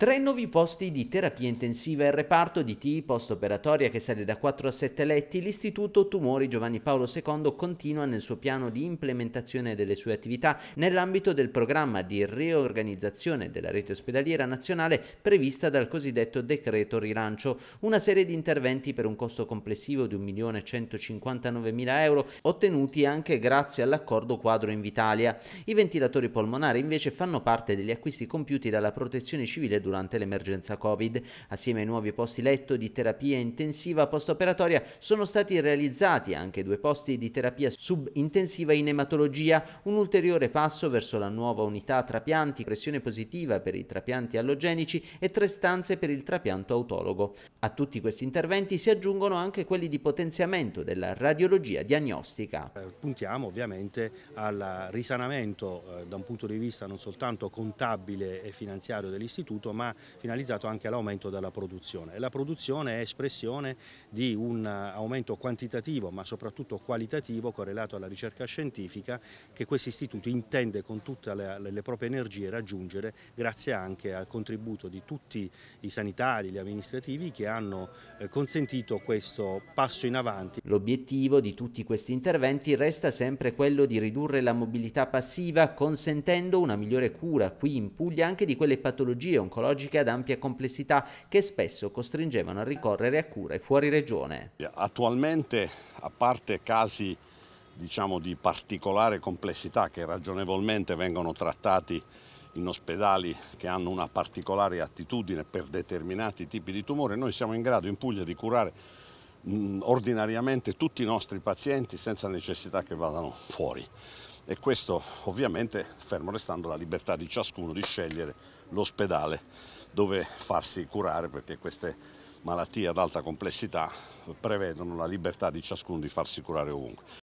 Tre nuovi posti di terapia intensiva e reparto di TI post-operatoria che sale da 4 a 7 letti, l'Istituto Tumori Giovanni Paolo II continua nel suo piano di implementazione delle sue attività nell'ambito del programma di riorganizzazione della rete ospedaliera nazionale prevista dal cosiddetto decreto rilancio, una serie di interventi per un costo complessivo di 1.159.000 euro ottenuti anche grazie all'accordo quadro in Vitalia. I ventilatori polmonari invece fanno parte degli acquisti compiuti dalla protezione civile durante durante l'emergenza Covid. Assieme ai nuovi posti letto di terapia intensiva postoperatoria sono stati realizzati anche due posti di terapia subintensiva in ematologia, un ulteriore passo verso la nuova unità trapianti, pressione positiva per i trapianti allogenici e tre stanze per il trapianto autologo. A tutti questi interventi si aggiungono anche quelli di potenziamento della radiologia diagnostica. Eh, puntiamo ovviamente al risanamento eh, da un punto di vista non soltanto contabile e finanziario dell'istituto, ma finalizzato anche all'aumento della produzione. la produzione è espressione di un eh, aumento quantitativo ma soprattutto qualitativo correlato alla ricerca scientifica che questo istituto intende con tutte le, le proprie energie raggiungere grazie anche al contributo di tutti i sanitari, gli amministrativi che hanno eh, consentito questo passo in avanti. L'obiettivo di tutti questi interventi resta sempre quello di ridurre la mobilità passiva consentendo una migliore cura qui in Puglia anche di quelle patologie oncologiche patologiche ad ampia complessità che spesso costringevano a ricorrere a cure fuori regione. Attualmente, a parte casi diciamo, di particolare complessità che ragionevolmente vengono trattati in ospedali che hanno una particolare attitudine per determinati tipi di tumore, noi siamo in grado in Puglia di curare mm, ordinariamente tutti i nostri pazienti senza necessità che vadano fuori e questo ovviamente fermo restando la libertà di ciascuno di scegliere l'ospedale dove farsi curare perché queste malattie ad alta complessità prevedono la libertà di ciascuno di farsi curare ovunque.